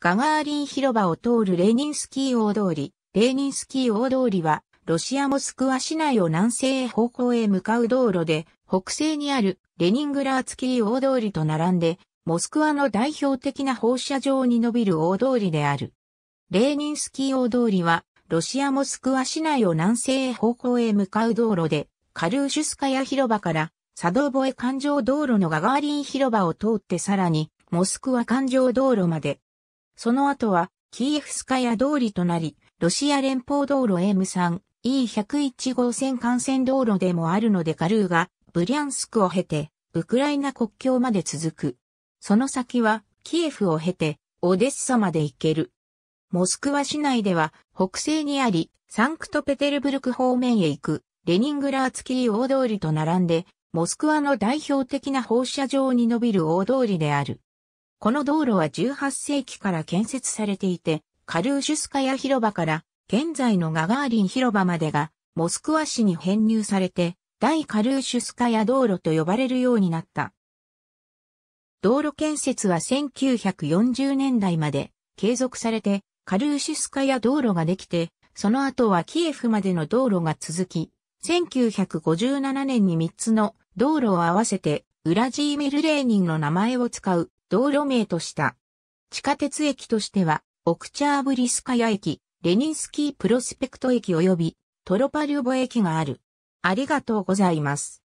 ガガーリン広場を通るレーニンスキー大通り。レーニンスキー大通りは、ロシアモスクワ市内を南西方向へ向かう道路で、北西にあるレニングラーツキー大通りと並んで、モスクワの代表的な放射状に伸びる大通りである。レーニンスキー大通りは、ロシアモスクワ市内を南西方向へ向かう道路で、カルーシュスカヤ広場から、サドーボエ環状道路のガガーリン広場を通ってさらに、モスクワ環状道路までその後は、キーエフスカヤ通りとなり、ロシア連邦道路 M3、E101 号線幹線道路でもあるのでガルーが、ブリャンスクを経て、ウクライナ国境まで続く。その先は、キエフを経て、オデッサまで行ける。モスクワ市内では、北西にあり、サンクトペテルブルク方面へ行く、レニングラーツキー大通りと並んで、モスクワの代表的な放射状に伸びる大通りである。この道路は18世紀から建設されていて、カルーシュスカヤ広場から現在のガガーリン広場までがモスクワ市に編入されて、大カルーシュスカヤ道路と呼ばれるようになった。道路建設は1940年代まで継続されて、カルーシュスカヤ道路ができて、その後はキエフまでの道路が続き、1957年に3つの道路を合わせて、ウラジーメル・レーニンの名前を使う道路名とした。地下鉄駅としては、オクチャーブリスカヤ駅、レニンスキープロスペクト駅及びトロパリュボ駅がある。ありがとうございます。